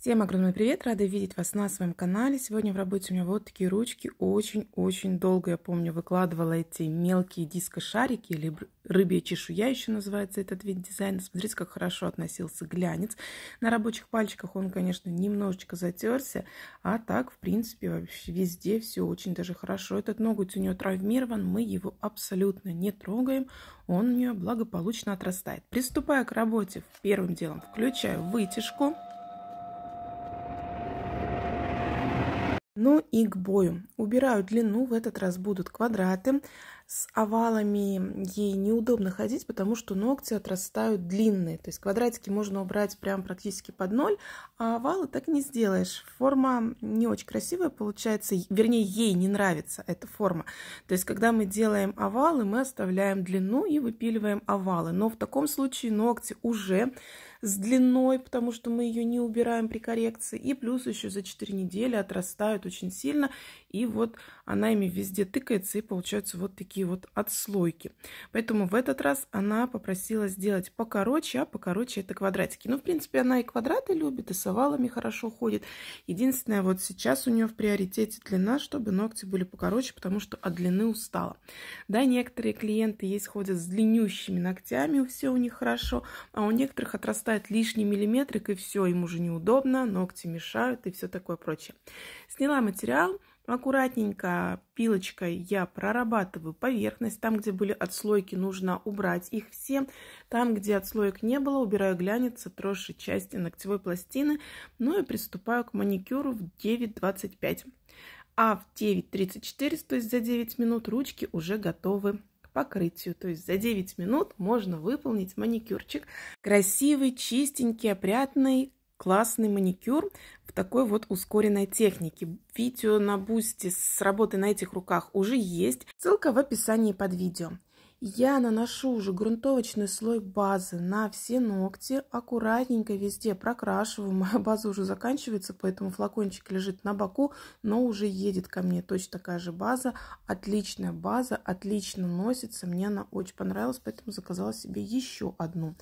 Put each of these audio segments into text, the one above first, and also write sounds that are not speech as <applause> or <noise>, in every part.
Всем огромный привет, рада видеть вас на своем канале. Сегодня в работе у меня вот такие ручки. Очень-очень долго, я помню, выкладывала эти мелкие диско-шарики или рыбья чешуя еще называется этот вид дизайна. Смотрите, как хорошо относился глянец. На рабочих пальчиках он, конечно, немножечко затерся, а так, в принципе, вообще везде все очень даже хорошо. Этот ноготь у нее травмирован, мы его абсолютно не трогаем, он у нее благополучно отрастает. Приступая к работе, первым делом включаю вытяжку. Ну и к бою. Убираю длину, в этот раз будут квадраты. С овалами ей неудобно ходить, потому что ногти отрастают длинные. То есть квадратики можно убрать прям практически под ноль, а овалы так не сделаешь. Форма не очень красивая получается, вернее, ей не нравится эта форма. То есть когда мы делаем овалы, мы оставляем длину и выпиливаем овалы. Но в таком случае ногти уже с длиной, потому что мы ее не убираем при коррекции. И плюс еще за 4 недели отрастают очень сильно. И вот она ими везде тыкается и получаются вот такие вот отслойки. Поэтому в этот раз она попросила сделать покороче, а покороче это квадратики. Ну, в принципе, она и квадраты любит, и с овалами хорошо ходит. Единственное, вот сейчас у нее в приоритете длина, чтобы ногти были покороче, потому что от длины устала. Да, некоторые клиенты есть ходят с длиннющими ногтями, все у них хорошо, а у некоторых отрастают вырастает лишний миллиметрик, и все, им уже неудобно, ногти мешают и все такое прочее. Сняла материал, аккуратненько пилочкой я прорабатываю поверхность. Там, где были отслойки, нужно убрать их все. Там, где отслоек не было, убираю глянец, троши части ногтевой пластины. Ну и приступаю к маникюру в 9.25. А в 9.34, то есть за 9 минут, ручки уже готовы покрытию. То есть за 9 минут можно выполнить маникюрчик. Красивый, чистенький, опрятный, классный маникюр в такой вот ускоренной технике. Видео на бусте с работы на этих руках уже есть. Ссылка в описании под видео. Я наношу уже грунтовочный слой базы на все ногти, аккуратненько везде прокрашиваю. <laughs> Моя база уже заканчивается, поэтому флакончик лежит на боку, но уже едет ко мне точно такая же база. Отличная база, отлично носится, мне она очень понравилась, поэтому заказала себе еще одну.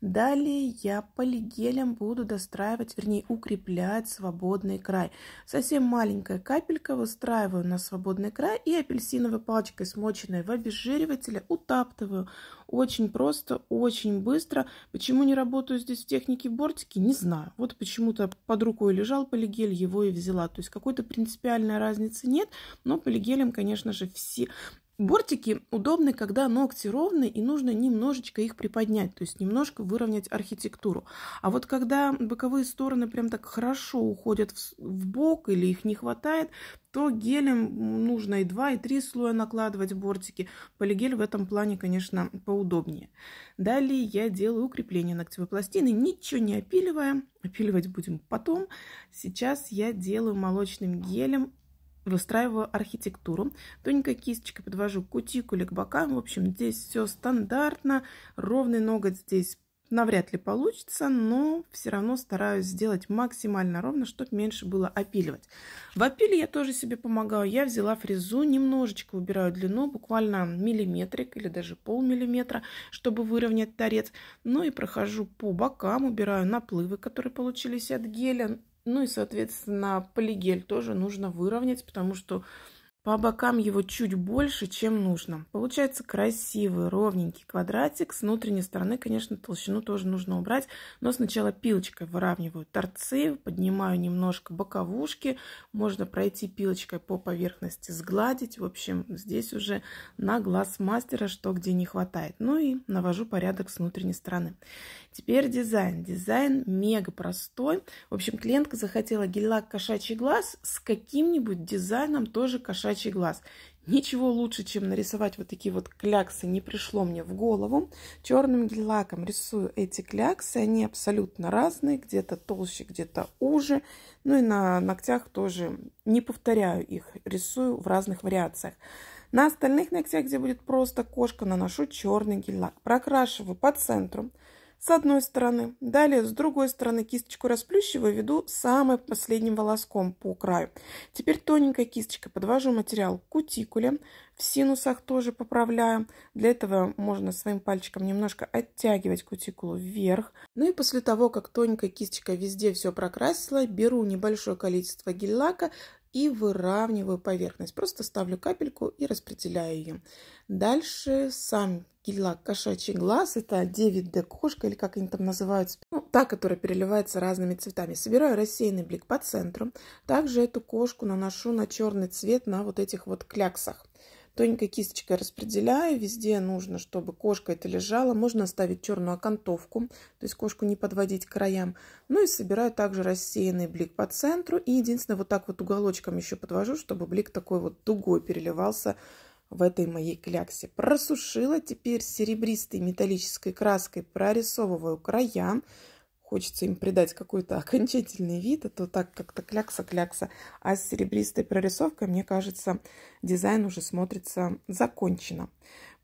Далее я полигелем буду достраивать, вернее укреплять свободный край. Совсем маленькая капелька выстраиваю на свободный край и апельсиновой палочкой, смоченной в обезжиривателе, утаптываю. Очень просто, очень быстро. Почему не работаю здесь в технике бортики, не знаю. Вот почему-то под рукой лежал полигель, его и взяла. То есть какой-то принципиальной разницы нет, но полигелем, конечно же, все, Бортики удобны, когда ногти ровные и нужно немножечко их приподнять, то есть немножко выровнять архитектуру. А вот когда боковые стороны прям так хорошо уходят в, в бок или их не хватает, то гелем нужно и 2, и 3 слоя накладывать бортики. Полигель в этом плане, конечно, поудобнее. Далее я делаю укрепление ногтевой пластины, ничего не опиливая. Опиливать будем потом. Сейчас я делаю молочным гелем выстраиваю архитектуру. Тоненькой кисточкой подвожу кутикуле к бокам. В общем, здесь все стандартно. Ровный ноготь здесь навряд ли получится, но все равно стараюсь сделать максимально ровно, чтобы меньше было опиливать. В опиле я тоже себе помогаю. Я взяла фрезу, немножечко убираю длину, буквально миллиметрик или даже полмиллиметра, чтобы выровнять торец. Ну и прохожу по бокам, убираю наплывы, которые получились от геля, ну и, соответственно, полигель тоже нужно выровнять, потому что по бокам его чуть больше, чем нужно. Получается красивый, ровненький квадратик. С внутренней стороны, конечно, толщину тоже нужно убрать. Но сначала пилочкой выравниваю торцы, поднимаю немножко боковушки. Можно пройти пилочкой по поверхности, сгладить. В общем, здесь уже на глаз мастера, что где не хватает. Ну и навожу порядок с внутренней стороны. Теперь дизайн. Дизайн мега простой. В общем, клиентка захотела гель-лак кошачий глаз с каким-нибудь дизайном тоже кошачий собачий глаз. Ничего лучше, чем нарисовать вот такие вот кляксы, не пришло мне в голову. Черным лаком рисую эти кляксы, они абсолютно разные, где-то толще, где-то уже. Ну и на ногтях тоже не повторяю их, рисую в разных вариациях. На остальных ногтях, где будет просто кошка, наношу черный гель-лак. Прокрашиваю по центру, с одной стороны. Далее с другой стороны кисточку расплющиваю, веду самым последним волоском по краю. Теперь тоненькой кисточкой подвожу материал к кутикуле. В синусах тоже поправляю. Для этого можно своим пальчиком немножко оттягивать кутикулу вверх. Ну и после того, как тоненькой кисточкой везде все прокрасила, беру небольшое количество гель-лака и выравниваю поверхность. Просто ставлю капельку и распределяю ее. Дальше сам гель-лак «Кошачий глаз». Это 9D кошка, или как они там называются. Ну, та, которая переливается разными цветами. Собираю рассеянный блик по центру. Также эту кошку наношу на черный цвет на вот этих вот кляксах. Тоненькой кисточкой распределяю. Везде нужно, чтобы кошка это лежала. Можно оставить черную окантовку, то есть кошку не подводить к краям. Ну и собираю также рассеянный блик по центру. И единственное, вот так вот уголочком еще подвожу, чтобы блик такой вот дугой переливался в этой моей кляксе. Просушила, теперь серебристой металлической краской прорисовываю края хочется им придать какой-то окончательный вид, а то так как-то клякса-клякса. А с серебристой прорисовкой, мне кажется, дизайн уже смотрится закончено.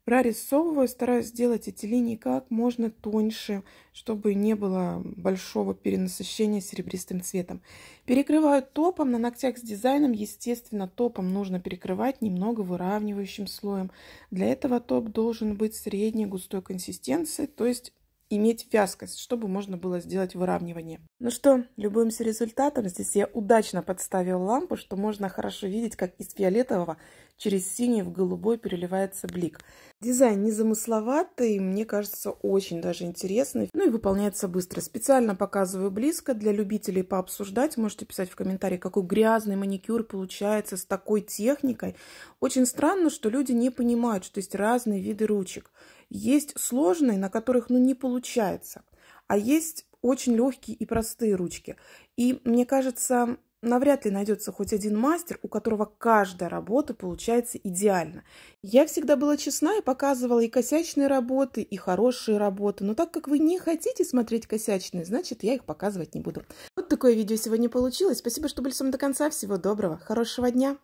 Прорисовываю, стараюсь сделать эти линии как можно тоньше, чтобы не было большого перенасыщения серебристым цветом. Перекрываю топом на ногтях с дизайном. Естественно, топом нужно перекрывать немного выравнивающим слоем. Для этого топ должен быть средней густой консистенции, то есть иметь вязкость, чтобы можно было сделать выравнивание. Ну что, любуемся результатом. Здесь я удачно подставила лампу, что можно хорошо видеть, как из фиолетового через синий в голубой переливается блик. Дизайн незамысловатый, мне кажется, очень даже интересный. Ну и выполняется быстро. Специально показываю близко для любителей пообсуждать. Можете писать в комментарии, какой грязный маникюр получается с такой техникой. Очень странно, что люди не понимают, что есть разные виды ручек. Есть сложные, на которых ну не получается. А есть очень легкие и простые ручки. И мне кажется, навряд ли найдется хоть один мастер, у которого каждая работа получается идеально. Я всегда была честна и показывала и косячные работы, и хорошие работы. Но так как вы не хотите смотреть косячные, значит, я их показывать не буду. Вот такое видео сегодня получилось. Спасибо, что были с мной до конца. Всего доброго, хорошего дня!